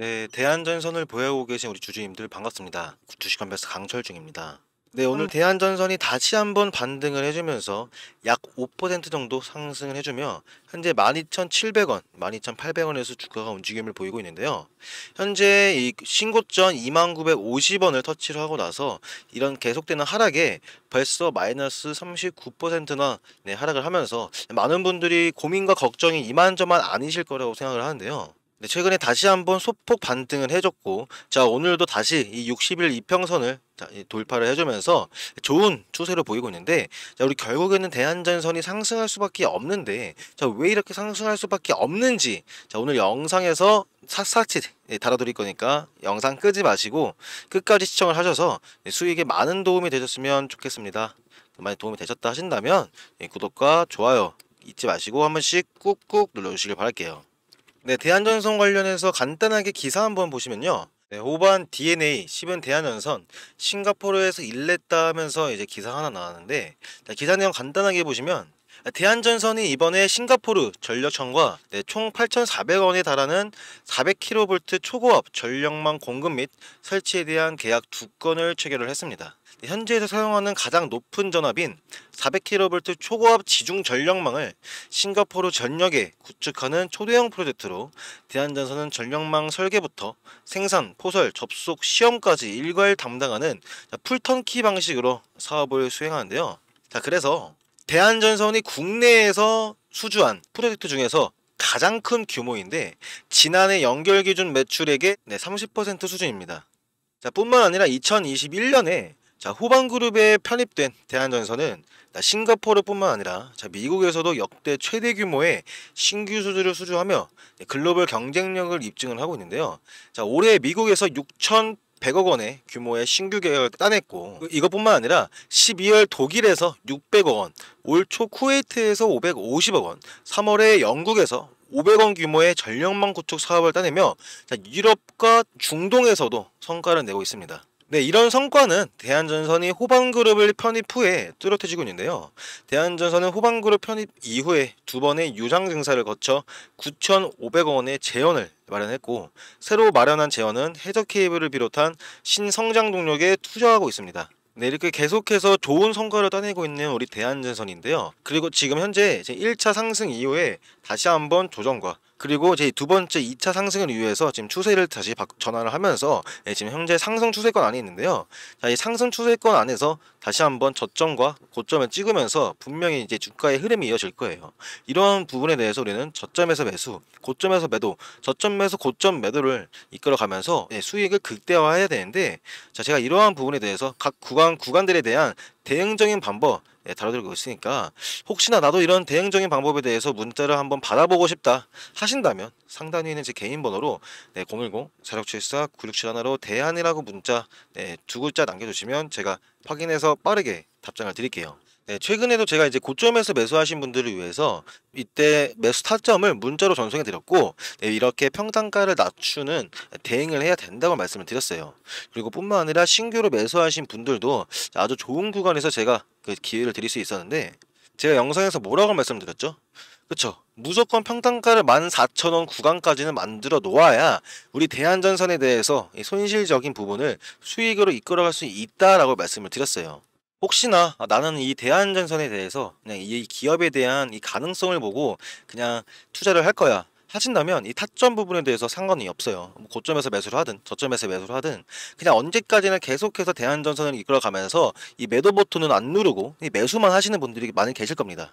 네, 대한전선을 보유하고 계신 우리 주주님들 반갑습니다. 주식관배사 강철중입니다. 네, 오늘 아. 대한전선이 다시 한번 반등을 해주면서 약 5% 정도 상승을 해주며 현재 12,700원, 12,800원에서 주가가 움직임을 보이고 있는데요. 현재 이 신고점 2,950원을 터치를 하고 나서 이런 계속되는 하락에 벌써 마이너스 39%나 네, 하락을 하면서 많은 분들이 고민과 걱정이 이만저만 아니실 거라고 생각을 하는데요. 네, 최근에 다시 한번 소폭 반등을 해줬고 자 오늘도 다시 이 60일 이평선을 돌파를 해주면서 좋은 추세를 보이고 있는데 자 우리 결국에는 대한전선이 상승할 수밖에 없는데 자 왜 이렇게 상승할 수밖에 없는지 자 오늘 영상에서 샅샅이 예, 달아드릴 거니까 영상 끄지 마시고 끝까지 시청을 하셔서 예, 수익에 많은 도움이 되셨으면 좋겠습니다 많이 도움이 되셨다 하신다면 예, 구독과 좋아요 잊지 마시고 한 번씩 꾹꾹 눌러주시길 바랄게요 네, 대한전선 관련해서 간단하게 기사 한번 보시면요. 네, 5반 DNA 10은 대한전선 싱가포르에서 일냈다 하면서 이제 기사 하나 나왔는데 자, 기사 내용 간단하게 보시면 대한전선이 이번에 싱가포르 전력청과 네, 총 8,400원에 달하는 400kV 초고압 전력망 공급 및 설치에 대한 계약 두 건을 체결을 했습니다. 네, 현재에서 사용하는 가장 높은 전압인 400kV 초고압 지중 전력망을 싱가포르 전역에 구축하는 초대형 프로젝트로 대한전선은 전력망 설계부터 생산, 포설, 접속, 시험까지 일괄 담당하는 풀턴키 방식으로 사업을 수행하는데요. 자, 그래서 대한전선이 국내에서 수주한 프로젝트 중에서 가장 큰 규모인데 지난해 연결 기준 매출액의 네, 30% 수준입니다. 자, 뿐만 아니라 2021년에 자, 호반 그룹에 편입된 대한전선은 싱가포르뿐만 아니라 자, 미국에서도 역대 최대 규모의 신규 수주를 수주하며 네, 글로벌 경쟁력을 입증을 하고 있는데요. 자, 올해 미국에서 6,000 100억 원의 규모의 신규 계약을 따냈고 이것뿐만 아니라 12월 독일에서 600억 원, 올초 쿠웨이트에서 550억 원, 3월에 영국에서 500원 억 규모의 전력망 구축 사업을 따내며 유럽과 중동에서도 성과를 내고 있습니다. 네, 이런 성과는 대한전선이 호방그룹을 편입 후에 뚜렷해지고 있는데요. 대한전선은 호방그룹 편입 이후에 두 번의 유상 증사를 거쳐 9,500억 원의 재원을 마련했고 새로 마련한 재원은 해저 케이블을 비롯한 신성장 동력에 투자하고 있습니다. 네, 이렇게 계속해서 좋은 성과를 따내고 있는 우리 대한전선인데요. 그리고 지금 현재 제 1차 상승 이후에 다시 한번 조정과 그리고 제 두 번째 2차 상승을 위해서 지금 추세를 다시 전환을 하면서 예, 지금 현재 상승 추세권 안에 있는데요. 자, 이 상승 추세권 안에서 다시 한번 저점과 고점을 찍으면서 분명히 이제 주가의 흐름이 이어질 거예요. 이러한 부분에 대해서 우리는 저점에서 매수, 고점에서 매도, 저점에서 고점 매도를 이끌어가면서 예, 수익을 극대화해야 되는데 자, 제가 이러한 부분에 대해서 각 구간 구간들에 대한 대응적인 방법 예, 다뤄드리고 있으니까 혹시나 나도 이런 대행적인 방법에 대해서 문자를 한번 받아보고 싶다 하신다면 상단에 있는 제 개인 번호로 네, 0 1 0 4 6 7 4 9 6 7나로 대안이라고 문자 네, 두 글자 남겨주시면 제가 확인해서 빠르게 답장을 드릴게요. 네, 최근에도 제가 이제 고점에서 매수하신 분들을 위해서 이때 매수 타점을 문자로 전송해 드렸고 네, 이렇게 평단가를 낮추는 대응을 해야 된다고 말씀을 드렸어요. 그리고 뿐만 아니라 신규로 매수하신 분들도 아주 좋은 구간에서 제가 그 기회를 드릴 수 있었는데 제가 영상에서 뭐라고 말씀드렸죠? 을 그쵸 무조건 평단가를 14,000원 구간까지는 만들어 놓아야 우리 대한전선에 대해서 손실적인 부분을 수익으로 이끌어갈 수 있다라고 말씀을 드렸어요 혹시나 나는 이 대한전선에 대해서 그냥 이 기업에 대한 이 가능성을 보고 그냥 투자를 할 거야 하신다면 이 타점 부분에 대해서 상관이 없어요. 뭐 고점에서 매수를 하든 저점에서 매수를 하든 그냥 언제까지나 계속해서 대한전선을 이끌어가면서 이 매도 버튼은 안 누르고 이 매수만 하시는 분들이 많이 계실 겁니다.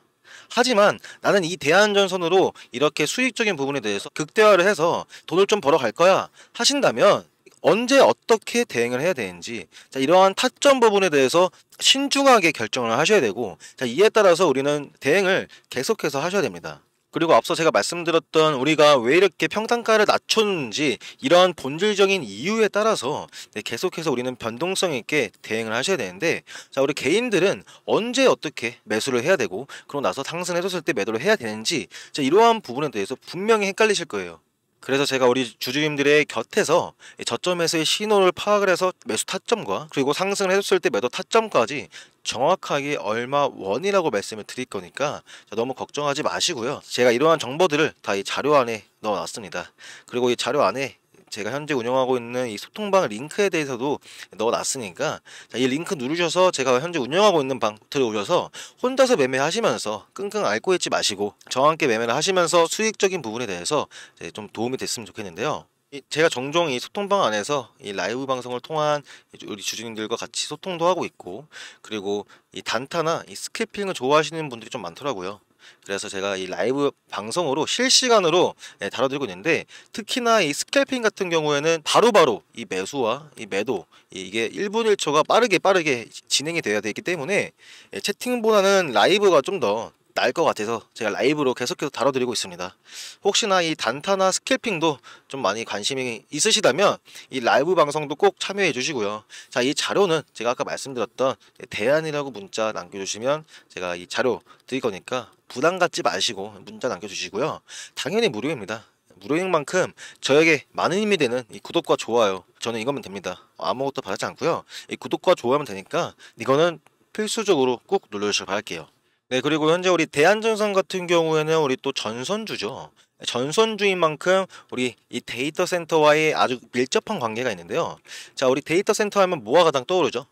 하지만 나는 이 대한전선으로 이렇게 수익적인 부분에 대해서 극대화를 해서 돈을 좀 벌어갈 거야 하신다면 언제 어떻게 대응을 해야 되는지 자, 이러한 타점 부분에 대해서 신중하게 결정을 하셔야 되고 자, 이에 따라서 우리는 대응을 계속해서 하셔야 됩니다. 그리고 앞서 제가 말씀드렸던 우리가 왜 이렇게 평단가를 낮췄는지 이러한 본질적인 이유에 따라서 네, 계속해서 우리는 변동성 있게 대응을 하셔야 되는데 자 우리 개인들은 언제 어떻게 매수를 해야 되고 그러고 나서 상승해줬을 때 매도를 해야 되는지 자 이러한 부분에 대해서 분명히 헷갈리실 거예요. 그래서 제가 우리 주주님들의 곁에서 저점에서의 신호를 파악을 해서 매수 타점과 그리고 상승을 해줬을 때 매도 타점까지 정확하게 얼마 원이라고 말씀을 드릴 거니까 너무 걱정하지 마시고요. 제가 이러한 정보들을 다 이 자료 안에 넣어놨습니다. 그리고 이 자료 안에 제가 현재 운영하고 있는 이 소통방 링크에 대해서도 넣어놨으니까 자, 이 링크 누르셔서 제가 현재 운영하고 있는 방 들어오셔서 혼자서 매매하시면서 끙끙 앓고 있지 마시고 저와 함께 매매를 하시면서 수익적인 부분에 대해서 좀 도움이 됐으면 좋겠는데요. 제가 종종 이 소통방 안에서 이 라이브 방송을 통한 우리 주주님들과 같이 소통도 하고 있고 그리고 이 단타나 이스케핑을 좋아하시는 분들이 좀 많더라고요. 그래서 제가 이 라이브 방송으로 실시간으로 예, 다뤄드리고 있는데 특히나 이 스캘핑 같은 경우에는 바로바로 바로 이 매수와 이 매도 이게 1분 1초가 빠르게 빠르게 진행이 되어야 되기 때문에 예, 채팅보다는 라이브가 좀더 날것 같아서 제가 라이브로 계속해서 다뤄드리고 있습니다. 혹시나 이 단타나 스캘핑도 좀 많이 관심이 있으시다면 이 라이브 방송도 꼭 참여해 주시고요. 자, 이 자료는 제가 아까 말씀드렸던 대안이라고 문자 남겨주시면 제가 이 자료 드릴 거니까 부담 갖지 마시고 문자 남겨주시고요. 당연히 무료입니다. 무료인 만큼 저에게 많은 힘이 되는 이 구독과 좋아요 저는 이거면 됩니다 아무것도 바라지 않고요 이 구독과 좋아요면 되니까 이거는 필수적으로 꼭 눌러주시길 바랄게요 네, 그리고 현재 우리 대한전선 같은 경우에는 우리 또 전선주죠. 전선주인 만큼 우리 이 데이터 센터와의 아주 밀접한 관계가 있는데요. 자, 우리 데이터 센터 하면 뭐가 가장 떠오르죠?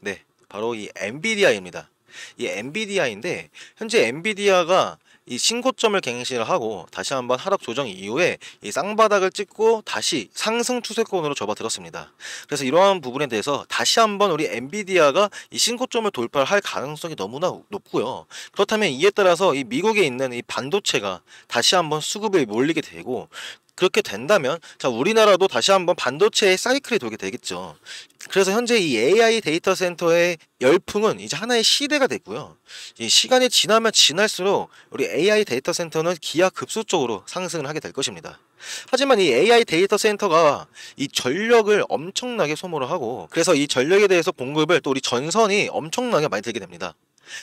네, 바로 이 엔비디아입니다. 이 엔비디아인데 현재 엔비디아가 이 신고점을 갱신을 하고 다시 한번 하락 조정 이후에 이 쌍바닥을 찍고 다시 상승 추세권으로 접어들었습니다. 그래서 이러한 부분에 대해서 다시 한번 우리 엔비디아가 이 신고점을 돌파할 가능성이 너무나 높고요. 그렇다면 이에 따라서 이 미국에 있는 이 반도체가 다시 한번 수급을 몰리게 되고 그렇게 된다면 자 우리나라도 다시 한번 반도체의 사이클이 돌게 되겠죠. 그래서 현재 이 AI 데이터 센터의 열풍은 이제 하나의 시대가 됐고요. 이 시간이 지나면 지날수록 우리 AI 데이터 센터는 기하급수적으로 상승을 하게 될 것입니다. 하지만 이 AI 데이터 센터가 이 전력을 엄청나게 소모를 하고 그래서 이 전력에 대해서 공급을 또 우리 전선이 엄청나게 많이 들게 됩니다.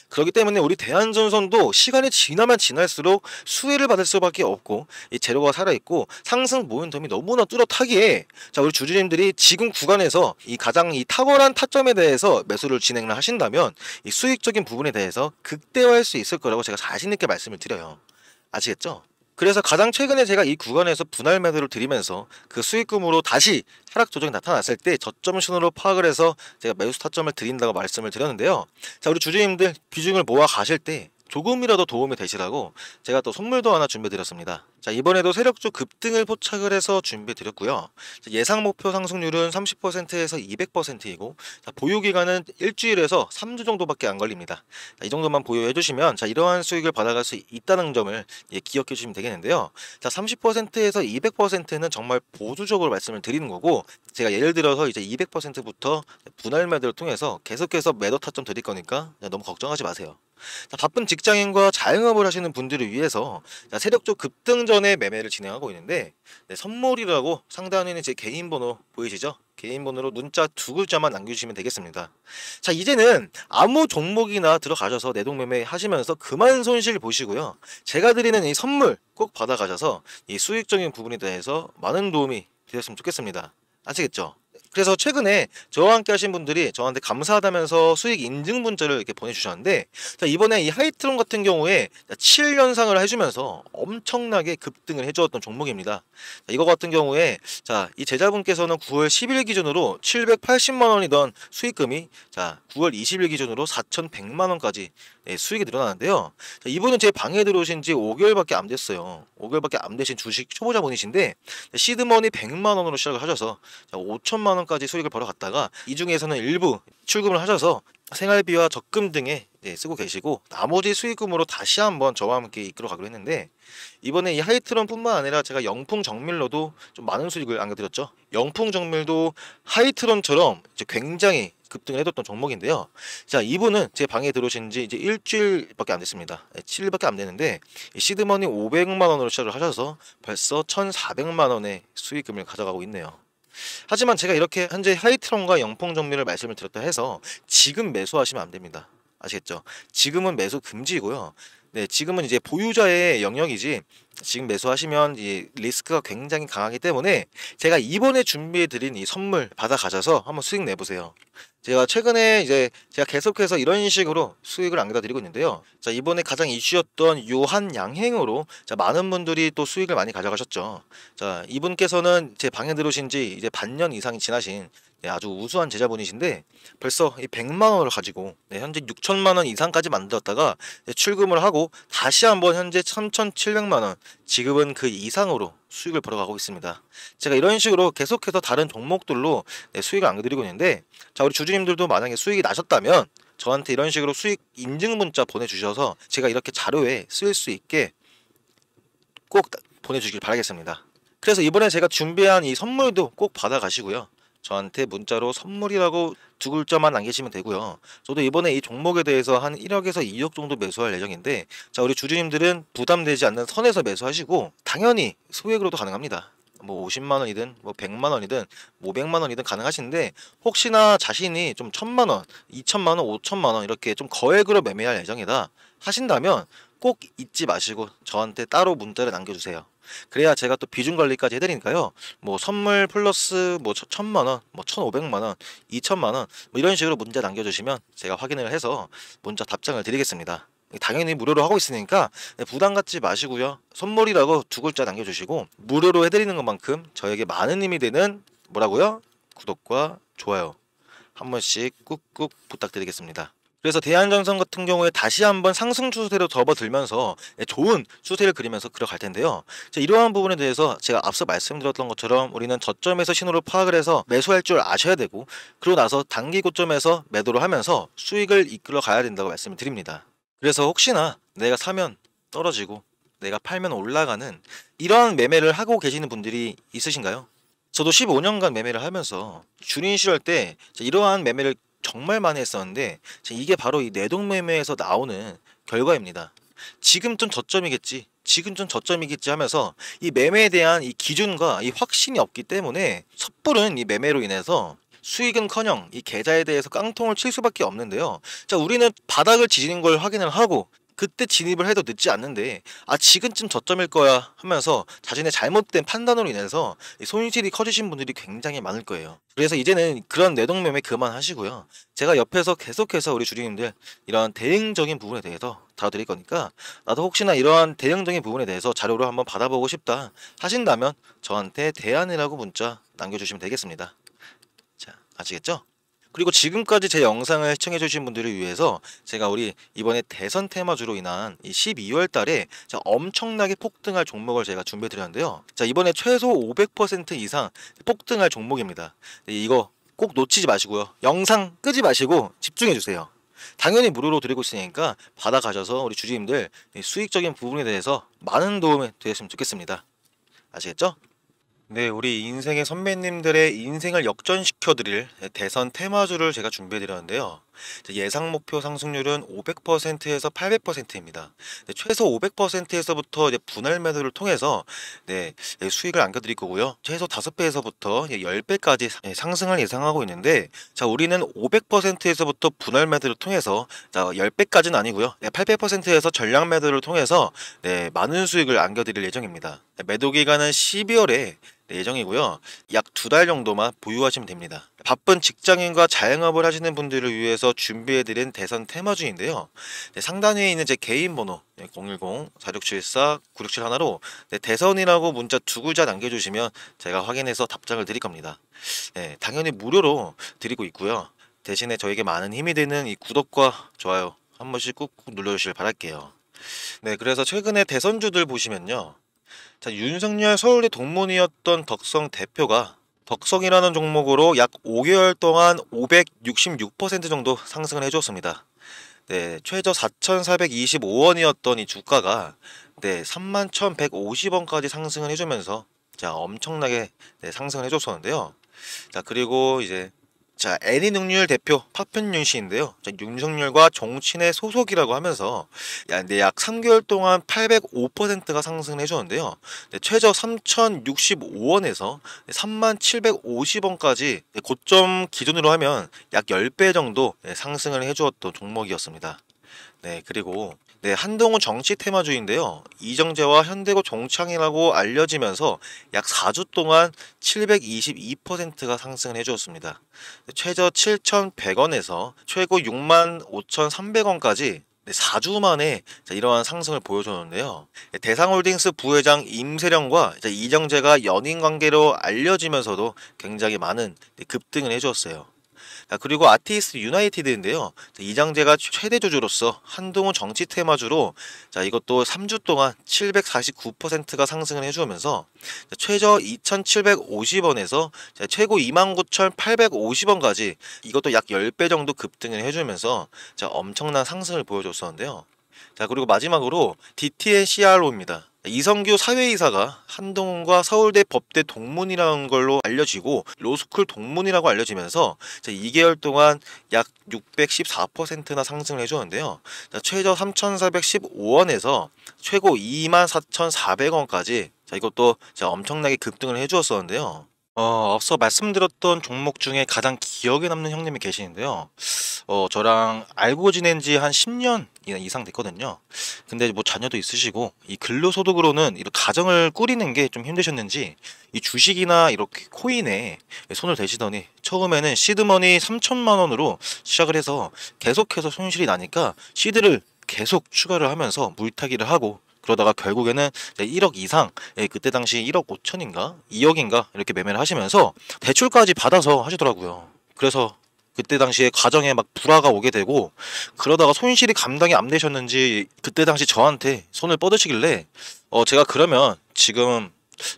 그렇기 때문에 우리 대한전선도 시간이 지나면 지날수록 수혜를 받을 수밖에 없고 이 재료가 살아있고 상승 모멘텀이 너무나 뚜렷하기에 자 우리 주주님들이 지금 구간에서 이 가장 이 탁월한 타점에 대해서 매수를 진행을 하신다면 이 수익적인 부분에 대해서 극대화할 수 있을 거라고 제가 자신있게 말씀을 드려요 아시겠죠? 그래서 가장 최근에 제가 이 구간에서 분할 매도를 드리면서 그 수익금으로 다시 하락 조정이 나타났을 때 저점 신호로 파악을 해서 제가 매수 타점을 드린다고 말씀을 드렸는데요. 자 우리 주주님들 비중을 모아 가실 때 조금이라도 도움이 되시라고 제가 또 선물도 하나 준비드렸습니다. 자 이번에도 세력주 급등을 포착을 해서 준비드렸고요. 예상 목표 상승률은 30%에서 200%이고 자, 보유 기간은 일주일에서 3주 정도밖에 안 걸립니다. 자, 이 정도만 보유해 주시면 자 이러한 수익을 받아갈 수 있다는 점을 예, 기억해 주시면 되겠는데요. 자 30%에서 200%는 정말 보수적으로 말씀을 드리는 거고 제가 예를 들어서 이제 200%부터 분할 매도를 통해서 계속해서 매도 타점 드릴 거니까 너무 걱정하지 마세요. 자, 바쁜 직장인과 자영업을 하시는 분들을 위해서 자, 세력조 급등 전에 매매를 진행하고 있는데 네, 선물이라고 상단에 있는 제 개인 번호 보이시죠? 개인 번호로 문자 두 글자만 남겨주시면 되겠습니다. 자 이제는 아무 종목이나 들어가셔서 내동매매 하시면서 그만 손실 보시고요. 제가 드리는 이 선물 꼭 받아가셔서 이 수익적인 부분에 대해서 많은 도움이 되셨으면 좋겠습니다. 아시겠죠? 그래서 최근에 저와 함께 하신 분들이 저한테 감사하다면서 수익 인증문자를 이렇게 보내주셨는데 자, 이번에 이 하이트론 같은 경우에 7연상을 해주면서 엄청나게 급등을 해주었던 종목입니다. 자, 이거 같은 경우에 자, 이 제자분께서는 9월 10일 기준으로 780만원이던 수익금이 자, 9월 20일 기준으로 4,100만원까지 예, 수익이 늘어나는데요. 자, 이분은 제 방에 들어오신 지 5개월밖에 안 됐어요. 5개월밖에 안 되신 주식 초보자분이신데 시드머니 100만원으로 시작을 하셔서 5천만원 원까지 수익을 벌어갔다가 이 중에서는 일부 출금을 하셔서 생활비와 적금 등에 쓰고 계시고 나머지 수익금으로 다시 한번 저와 함께 이끌어가기로 했는데 이번에 이 하이트론뿐만 아니라 제가 영풍 정밀로도 좀 많은 수익을 안겨드렸죠. 영풍 정밀도 하이트론처럼 이제 굉장히 급등을 해뒀던 종목인데요. 자, 이분은 제 방에 들어오신 지 이제 일주일밖에 안 됐습니다. 7일밖에 예, 안됐는데 시드머니 500만 원으로 시작을 하셔서 벌써 1,400만 원의 수익금을 가져가고 있네요. 하지만 제가 이렇게 현재 하이트론과 영풍 종류를 말씀을 드렸다 해서 지금 매수하시면 안 됩니다. 아시겠죠? 지금은 매수 금지고요. 이 네, 지금은 이제 보유자의 영역이지 지금 매수하시면 이 리스크가 굉장히 강하기 때문에 제가 이번에 준비해 드린 이 선물 받아 가셔서 한번 수익 내보세요. 제가 최근에 이제 제가 계속해서 이런 식으로 수익을 안겨드리고 있는데요. 자 이번에 가장 이슈였던 요한 양행으로 자 많은 분들이 또 수익을 많이 가져가셨죠. 자 이분께서는 제 방에 들어오신 지 이제 반년 이상이 지나신 네, 아주 우수한 제자분이신데 벌써 이 100만 원을 가지고 네, 현재 6천만 원 이상까지 만들었다가 네, 출금을 하고 다시 한번 현재 3,700만 원 지금은 그 이상으로 수익을 벌어가고 있습니다. 제가 이런 식으로 계속해서 다른 종목들로 네, 수익을 안겨드리고 있는데 자 우리 주주님들도 만약에 수익이 나셨다면 저한테 이런 식으로 수익 인증 문자 보내주셔서 제가 이렇게 자료에 쓸 수 있게 꼭 보내주길 바라겠습니다. 그래서 이번에 제가 준비한 이 선물도 꼭 받아가시고요. 저한테 문자로 선물이라고 두 글자만 남기시면 되고요. 저도 이번에 이 종목에 대해서 한 1억에서 2억 정도 매수할 예정인데 자 우리 주주님들은 부담되지 않는 선에서 매수하시고 당연히 소액으로도 가능합니다. 뭐 50만 원이든 뭐 100만 원이든 500만 뭐 원이든 가능하신데 혹시나 자신이 좀 1000만 원, 2000만 원, 5000만 원 이렇게 좀 거액으로 매매할 예정이다 하신다면 꼭 잊지 마시고 저한테 따로 문자를 남겨 주세요. 그래야 제가 또 비중 관리까지 해드리니까요. 뭐 선물 플러스 뭐 천만 원, 뭐 천오백만 원, 이천만 원, 뭐 이런 식으로 문자 남겨주시면 제가 확인을 해서 문자 답장을 드리겠습니다. 당연히 무료로 하고 있으니까 네, 부담 갖지 마시고요. 선물이라고 두 글자 남겨주시고 무료로 해드리는 것만큼 저에게 많은 힘이 되는 뭐라고요? 구독과 좋아요 한 번씩 꾹꾹 부탁드리겠습니다. 그래서 대한전선 같은 경우에 다시 한번 상승 추세로 접어들면서 예, 좋은 추세를 그리면서 그려갈 텐데요. 이러한 부분에 대해서 제가 앞서 말씀드렸던 것처럼 우리는 저점에서 신호를 파악을 해서 매수할 줄 아셔야 되고 그러고 나서 단기 고점에서 매도를 하면서 수익을 이끌어 가야 된다고 말씀을 드립니다. 그래서 혹시나 내가 사면 떨어지고 내가 팔면 올라가는 이러한 매매를 하고 계시는 분들이 있으신가요? 저도 15년간 매매를 하면서 주린 시절 때 이러한 매매를 정말 많이 했었는데 이게 바로 이 내동매매에서 나오는 결과입니다. 지금 좀 저점이겠지 지금 좀 저점이겠지 하면서 이 매매에 대한 이 기준과 이 확신이 없기 때문에 섣부른 이 매매로 인해서 수익은커녕 이 계좌에 대해서 깡통을 칠 수밖에 없는데요. 자 우리는 바닥을 지지는 걸 확인을 하고 그때 진입을 해도 늦지 않는데 아 지금쯤 저점일 거야 하면서 자신의 잘못된 판단으로 인해서 손실이 커지신 분들이 굉장히 많을 거예요. 그래서 이제는 그런 내동매매 그만하시고요. 제가 옆에서 계속해서 우리 주주님들 이런 대응적인 부분에 대해서 다뤄드릴 거니까 나도 혹시나 이러한 대응적인 부분에 대해서 자료를 한번 받아보고 싶다 하신다면 저한테 대안이라고 문자 남겨주시면 되겠습니다. 자 아시겠죠? 그리고 지금까지 제 영상을 시청해 주신 분들을 위해서 제가 우리 이번에 대선 테마주로 인한 이 12월 달에 엄청나게 폭등할 종목을 제가 준비해 드렸는데요. 자, 이번에 최소 500% 이상 폭등할 종목입니다. 네, 이거 꼭 놓치지 마시고요. 영상 끄지 마시고 집중해 주세요. 당연히 무료로 드리고 있으니까 받아가셔서 우리 주주님들 수익적인 부분에 대해서 많은 도움이 되셨으면 좋겠습니다. 아시겠죠? 네, 우리 인생의 선배님들의 인생을 역전시켜 드릴 대선 테마주를 제가 준비해 드렸는데요. 예상 목표 상승률은 500%에서 800%입니다. 네, 최소 500%에서부터 분할 매도를 통해서 네, 예, 수익을 안겨드릴 거고요. 최소 5배에서부터 10배까지 예, 상승을 예상하고 있는데 자 우리는 500%에서부터 분할 매도를 통해서 자 10배까지는 아니고요. 네, 800%에서 전량 매도를 통해서 네, 많은 수익을 안겨드릴 예정입니다. 네, 매도 기간은 12월에 예정이고요. 약 두 달 정도만 보유하시면 됩니다. 바쁜 직장인과 자영업을 하시는 분들을 위해서 준비해드린 대선 테마중인데요 네, 상단에 위 있는 제 개인 번호 0 1 0 4 6 7 4 9 6 7 1로 네, 대선이라고 문자 두 글자 남겨주시면 제가 확인해서 답장을 드릴 겁니다. 네, 당연히 무료로 드리고 있고요. 대신에 저에게 많은 힘이 되는 이 구독과 좋아요 한 번씩 꾹꾹 눌러주시길 바랄게요. 네, 그래서 최근에 대선주들 보시면요. 자, 윤석열 서울대 동문이었던 덕성 대표가 덕성이라는 종목으로 약 5개월 동안 566% 정도 상승을 해줬습니다. 네, 최저 4,425원이었던 이 주가가 네, 31,150원까지 상승을 해주면서 자, 엄청나게 네, 상승을 해줬었는데요. 자, 그리고 이제 자, 애니능률 대표 파편윤 씨인데요. 자, 윤석열과 정치인의 소속이라고 하면서 야, 네, 약 3개월 동안 805%가 상승을 해었는데요 네, 최저 3,065원에서 3,750원까지 네, 고점 기준으로 하면 약 10배 정도 네, 상승을 해주었던 종목이었습니다. 네, 그리고 네, 한동훈 정치 테마주인데요. 이정재와 현대고 종창이라고 알려지면서 약 4주 동안 722%가 상승을 해주었습니다. 최저 7,100원에서 최고 65,300원까지 4주 만에 이러한 상승을 보여줬는데요. 네, 대상홀딩스 부회장 임세령과 이정재가 연인 관계로 알려지면서도 굉장히 많은 네, 급등을 해주었어요. 아, 그리고 아티스트 유나이티드인데요. 이장재가 최대 주주로서 한동훈 정치 테마주로 자, 이것도 3주 동안 749%가 상승을 해주면서 최저 2,750원에서 최고 29,850원까지 이것도 약 10배 정도 급등을 해주면서 자, 엄청난 상승을 보여줬었는데요. 자 그리고 마지막으로 DT의 CRO입니다. 이성규 사회이사가 한동훈과 서울대 법대 동문이라는 걸로 알려지고 로스쿨 동문이라고 알려지면서 2개월 동안 약 614%나 상승을 해주는데요. 었 최저 3,415원에서 최고 24,400원까지 이것도 엄청나게 급등을 해주었었는데요. 어, 앞서 말씀드렸던 종목 중에 가장 기억에 남는 형님이 계시는데요. 어, 저랑 알고 지낸 지 한 10년 이상 됐거든요. 근데 뭐 자녀도 있으시고 이 근로소득으로는 이 가정을 꾸리는 게 좀 힘드셨는지 이 주식이나 이렇게 코인에 손을 대시더니 처음에는 시드머니 3천만 원으로 시작을 해서 계속해서 손실이 나니까 시드를 계속 추가를 하면서 물타기를 하고 그러다가 결국에는 1억 이상 예, 그때 당시 1억 5천인가 2억인가 이렇게 매매를 하시면서 대출까지 받아서 하시더라고요. 그래서 그때 당시에 가정에 막 불화가 오게 되고 그러다가 손실이 감당이 안 되셨는지 그때 당시 저한테 손을 뻗으시길래 어 제가 그러면 지금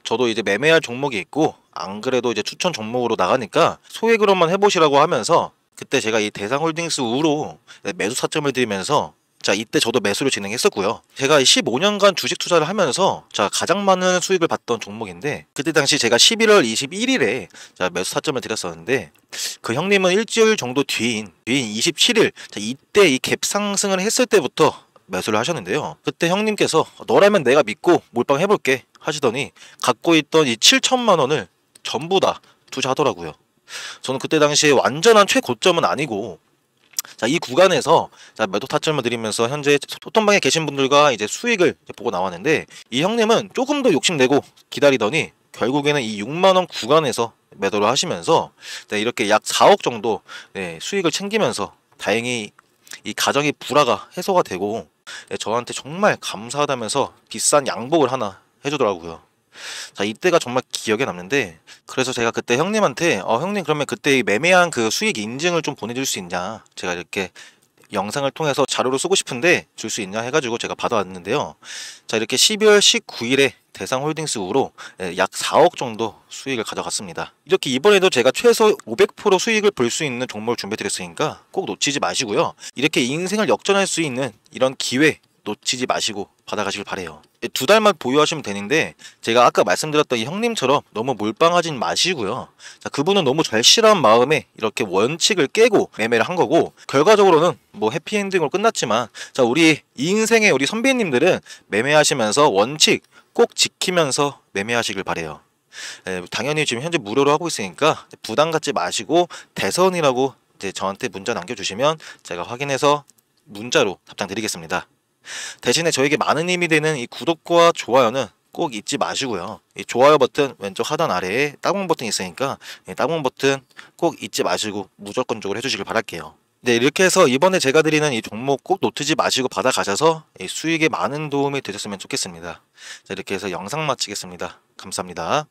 저도 이제 매매할 종목이 있고 안 그래도 이제 추천 종목으로 나가니까 소액으로만 해보시라고 하면서 그때 제가 이 대상홀딩스 우로 매수 사점을 드리면서 자, 이때 저도 매수를 진행했었고요. 제가 15년간 주식 투자를 하면서 자, 가장 많은 수익을 봤던 종목인데 그때 당시 제가 11월 21일에 자, 매수 사점을 드렸었는데 그 형님은 일주일 정도 뒤인 뒤인 27일 자, 이때 이 갭 상승을 했을 때부터 매수를 하셨는데요. 그때 형님께서 너라면 내가 믿고 몰빵 해볼게 하시더니 갖고 있던 이 7천만 원을 전부 다 투자하더라고요. 저는 그때 당시에 완전한 최고점은 아니고 자, 이 구간에서 자, 매도 타점을 드리면서 현재 소통방에 계신 분들과 이제 수익을 이제 보고 나왔는데 이 형님은 조금 더 욕심내고 기다리더니 결국에는 이 6만원 구간에서 매도를 하시면서 네, 이렇게 약 4억 정도 네, 수익을 챙기면서 다행히 이 가정의 불화가 해소가 되고 네, 저한테 정말 감사하다면서 비싼 양복을 하나 해주더라고요. 자, 이때가 정말 기억에 남는데 그래서 제가 그때 형님한테 어 형님 그러면 그때 매매한 그 수익 인증을 좀 보내줄 수 있냐 제가 이렇게 영상을 통해서 자료로 쓰고 싶은데 줄 수 있냐 해가지고 제가 받아왔는데요. 자 이렇게 12월 19일에 대상홀딩스 으로약 예, 4억 정도 수익을 가져갔습니다. 이렇게 이번에도 제가 최소 500% 수익을 볼 수 있는 종목을 준비해드렸으니까 꼭 놓치지 마시고요. 이렇게 인생을 역전할 수 있는 이런 기회 놓치지 마시고 받아가시길 바래요. 예, 두 달만 보유하시면 되는데 제가 아까 말씀드렸던 이 형님처럼 너무 몰빵하진 마시고요. 자, 그분은 너무 절실한 마음에 이렇게 원칙을 깨고 매매를 한 거고 결과적으로는 뭐 해피엔딩으로 끝났지만 자, 우리 인생의 우리 선배님들은 매매하시면서 원칙 꼭 지키면서 매매하시길 바래요. 에, 예, 당연히 지금 현재 무료로 하고 있으니까 부담 갖지 마시고 대선이라고 이제 저한테 문자 남겨주시면 제가 확인해서 문자로 답장 드리겠습니다. 대신에 저에게 많은 힘이 되는 이 구독과 좋아요는 꼭 잊지 마시고요. 이 좋아요 버튼 왼쪽 하단 아래에 따봉 버튼 있으니까 따봉 버튼 꼭 잊지 마시고 무조건적으로 해주시길 바랄게요. 네 이렇게 해서 이번에 제가 드리는 이 종목 꼭 놓치지 마시고 받아가셔서 수익에 많은 도움이 되셨으면 좋겠습니다. 자 이렇게 해서 영상 마치겠습니다. 감사합니다.